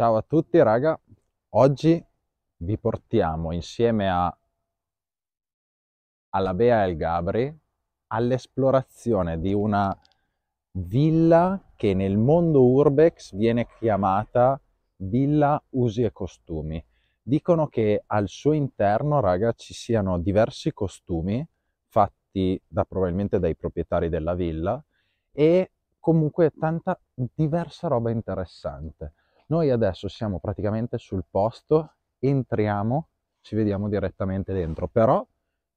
Ciao a tutti raga, oggi vi portiamo insieme a, alla Bea El Gabri all'esplorazione di una villa che nel mondo urbex viene chiamata villa usi e costumi. Dicono che al suo interno, raga, ci siano diversi costumi fatti da, probabilmente dai proprietari della villa e comunque tanta diversa roba interessante noi adesso siamo praticamente sul posto, entriamo, ci vediamo direttamente dentro, però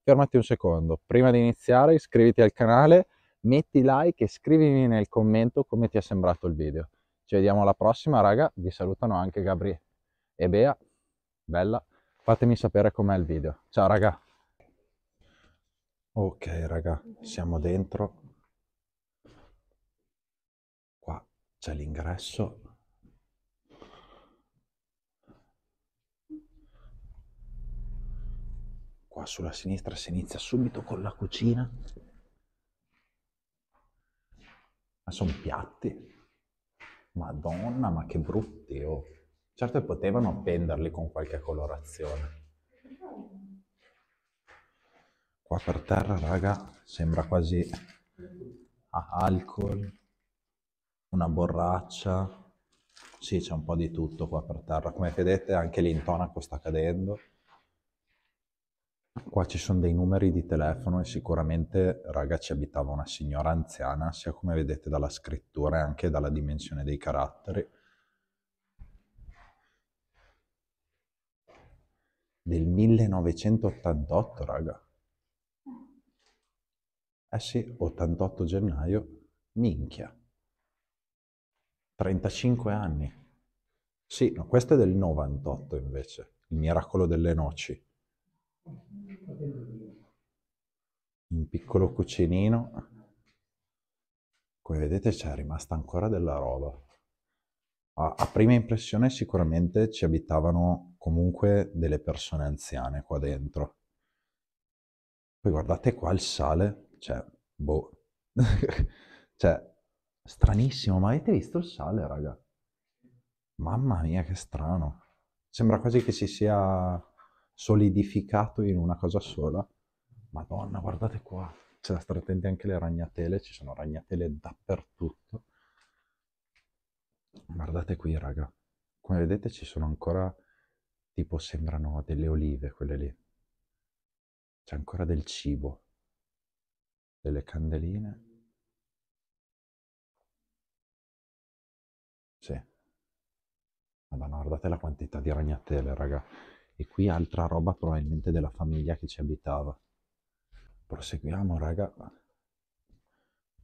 fermati un secondo, prima di iniziare iscriviti al canale, metti like e scrivimi nel commento come ti è sembrato il video. Ci vediamo alla prossima raga, vi salutano anche Gabri e Bea, bella, fatemi sapere com'è il video. Ciao raga! Ok raga, siamo dentro, qua c'è l'ingresso. qua sulla sinistra si inizia subito con la cucina. Ma sono piatti. Madonna, ma che brutti, oh. Certo potevano appenderli con qualche colorazione. Qua per terra, raga, sembra quasi a alcol, una borraccia. Sì, c'è un po' di tutto qua per terra. Come vedete anche l'intonaco sta cadendo. Qua ci sono dei numeri di telefono e sicuramente, raga, ci abitava una signora anziana, sia come vedete dalla scrittura e anche dalla dimensione dei caratteri. Del 1988, raga. Eh sì, 88 gennaio, minchia. 35 anni. Sì, no, questo è del 98 invece, il miracolo delle noci un piccolo cucinino come vedete c'è rimasta ancora della roba a, a, prima impressione sicuramente ci abitavano comunque delle persone anziane qua dentro poi guardate qua il sale cioè boh cioè stranissimo ma avete visto il sale raga mamma mia che strano sembra quasi che si sia solidificato in una cosa sola. Madonna, guardate qua, c'è da stare attenti anche le ragnatele, ci sono ragnatele dappertutto. Guardate qui, raga. Come vedete ci sono ancora, tipo, sembrano delle olive quelle lì. C'è ancora del cibo, delle candeline. Sì. Madonna, guardate la quantità di ragnatele, raga e qui altra roba probabilmente della famiglia che ci abitava. Proseguiamo, raga.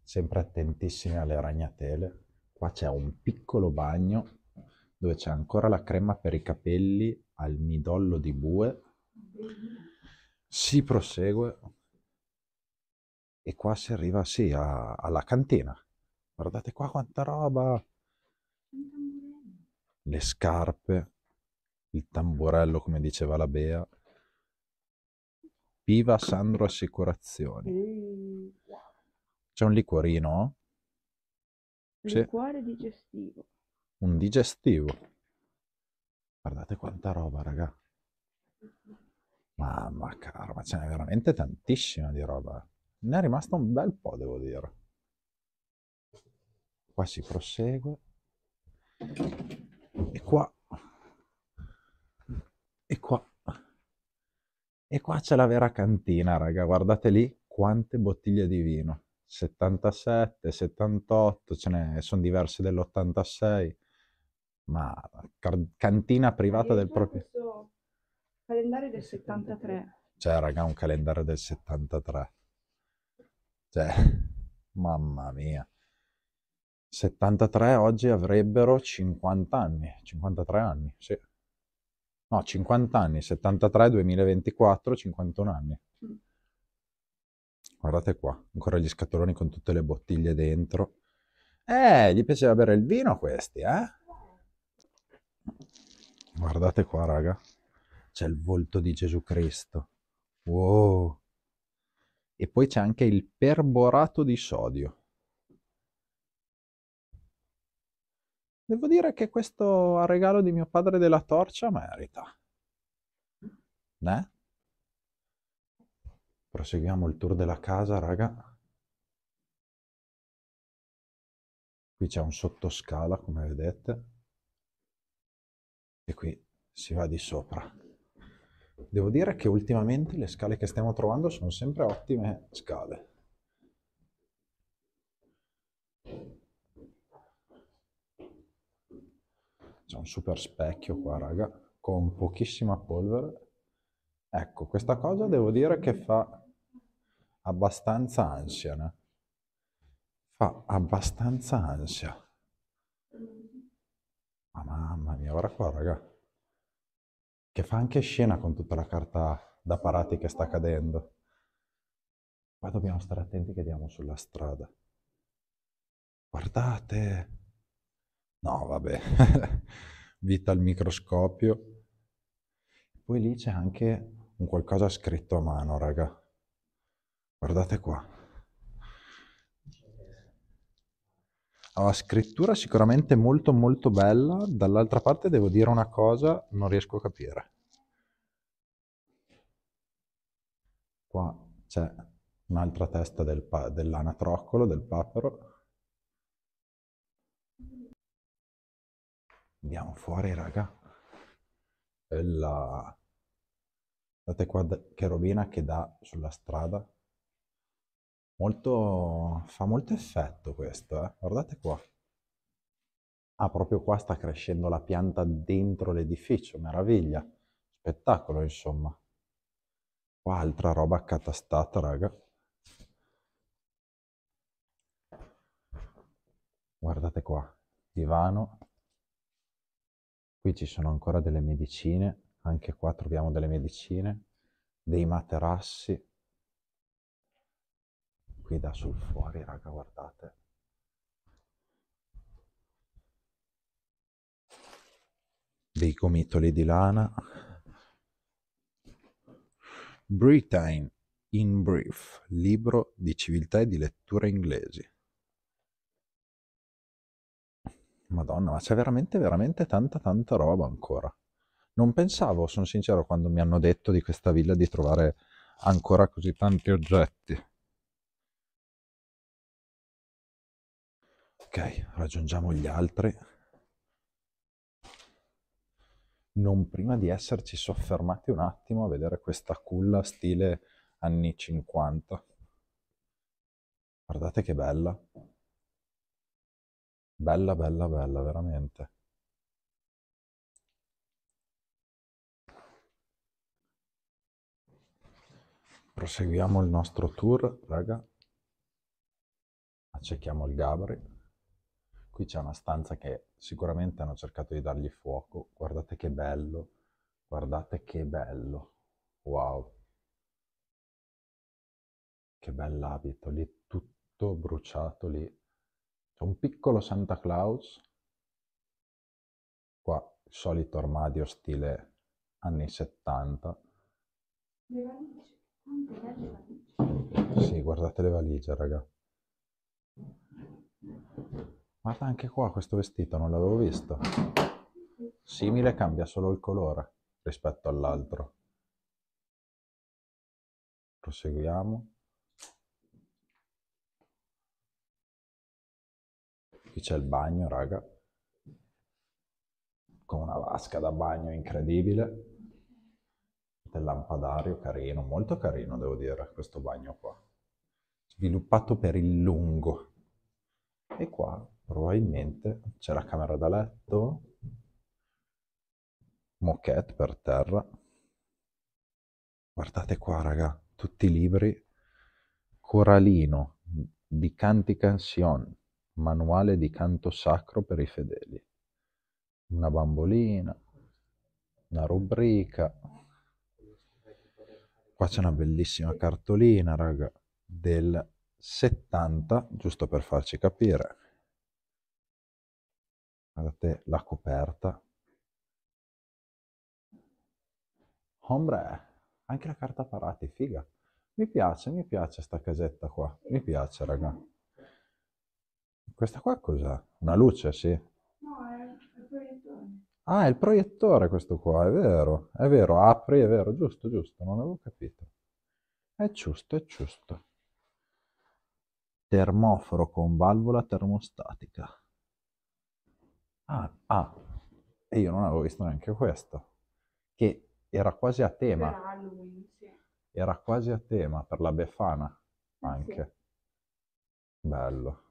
Sempre attentissimi alle ragnatele. Qua c'è un piccolo bagno dove c'è ancora la crema per i capelli al midollo di bue. Si prosegue e qua si arriva, sì, a, alla cantina. Guardate qua quanta roba! Le scarpe, il tamburello, come diceva la Bea. Viva Sandro Assicurazioni. C'è un liquorino? Sì. Liquore digestivo. Un digestivo. Guardate quanta roba, raga. Mamma caro, ma ce n'è veramente tantissima di roba. Ne è rimasto un bel po', devo dire. Qua si prosegue. E qua e qua. E qua c'è la vera cantina, raga. Guardate lì quante bottiglie di vino. 77, 78, ce ne sono diverse dell'86. Ma cantina privata del proprio... Calendario del 73. Cioè, raga, un calendario del 73. Cioè, mamma mia. 73 oggi avrebbero 50 anni, 53 anni, sì. No, 50 anni, 73, 2024, 51 anni. Mm. Guardate qua, ancora gli scatoloni con tutte le bottiglie dentro. Eh, gli piaceva bere il vino a questi, eh? Guardate qua, raga. C'è il volto di Gesù Cristo. Wow. E poi c'è anche il perborato di sodio. Devo dire che questo regalo di mio padre della torcia merita. Ne? Proseguiamo il tour della casa, raga. Qui c'è un sottoscala, come vedete. E qui si va di sopra. Devo dire che ultimamente le scale che stiamo trovando sono sempre ottime scale. c'è un super specchio qua, raga, con pochissima polvere. Ecco, questa cosa devo dire che fa abbastanza ansia, né? Fa abbastanza ansia. Ma ah, mamma mia, guarda qua, raga. Che fa anche scena con tutta la carta da parati che sta cadendo. Qua dobbiamo stare attenti che diamo sulla strada. Guardate! No, vabbè, vita al microscopio. Poi lì c'è anche un qualcosa scritto a mano, raga. Guardate qua. Allora, scrittura sicuramente molto molto bella, dall'altra parte devo dire una cosa, non riesco a capire. Qua c'è un'altra testa del dell'anatroccolo, del papero. Andiamo fuori, raga. Bella. Guardate qua che rovina che dà sulla strada. Molto... fa molto effetto questo, eh. Guardate qua. Ah, proprio qua sta crescendo la pianta dentro l'edificio, meraviglia. Spettacolo, insomma. Qua altra roba accatastata, raga. Guardate qua, divano. Qui ci sono ancora delle medicine, anche qua troviamo delle medicine, dei materassi. Qui da sul fuori, raga, guardate. Dei gomitoli di lana. Britain in Brief, libro di civiltà e di letture inglesi. Madonna, ma c'è veramente, veramente tanta, tanta roba ancora. Non pensavo, sono sincero, quando mi hanno detto di questa villa di trovare ancora così tanti oggetti. Ok, raggiungiamo gli altri. Non prima di esserci soffermati un attimo a vedere questa culla stile anni 50. Guardate che bella. Bella, bella, bella, veramente. Proseguiamo il nostro tour, raga. Accechiamo il Gabri. Qui c'è una stanza che sicuramente hanno cercato di dargli fuoco. Guardate che bello. Guardate che bello. Wow. Che bell'abito. Lì tutto bruciato lì c'è un piccolo Santa Claus, qua il solito armadio stile anni 70. Le valigie, valigie. Sì, guardate le valigie, raga. Guarda anche qua questo vestito, non l'avevo visto. Simile, cambia solo il colore rispetto all'altro. Proseguiamo. qui c'è il bagno, raga, con una vasca da bagno incredibile, del lampadario carino, molto carino devo dire questo bagno qua, sviluppato per il lungo. E qua probabilmente c'è la camera da letto, moquette per terra. Guardate qua raga, tutti i libri, Coralino di Canti canzioni Manuale di canto sacro per i fedeli. Una bambolina, una rubrica. Qua c'è una bellissima cartolina, raga, del 70, giusto per farci capire. Guardate la coperta. Ombre, anche la carta parati, figa. Mi piace, mi piace sta casetta qua. Mi piace, raga. Questa qua cos'è? Una luce, sì. No, è il proiettore. Ah, è il proiettore questo qua, è vero. È vero, apri, è vero, giusto, giusto, non avevo capito. È giusto, è giusto. Termoforo con valvola termostatica. Ah, ah, e io non avevo visto neanche questo, che era quasi a tema. Per Halloween, sì. Era quasi a tema, per la Befana anche. Sì. Bello.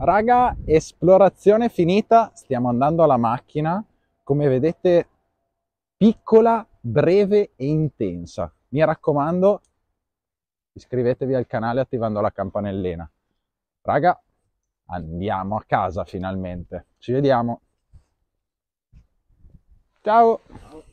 Raga, esplorazione finita, stiamo andando alla macchina, come vedete piccola, breve e intensa. Mi raccomando, iscrivetevi al canale attivando la campanellina. Raga, andiamo a casa finalmente. Ci vediamo. Ciao!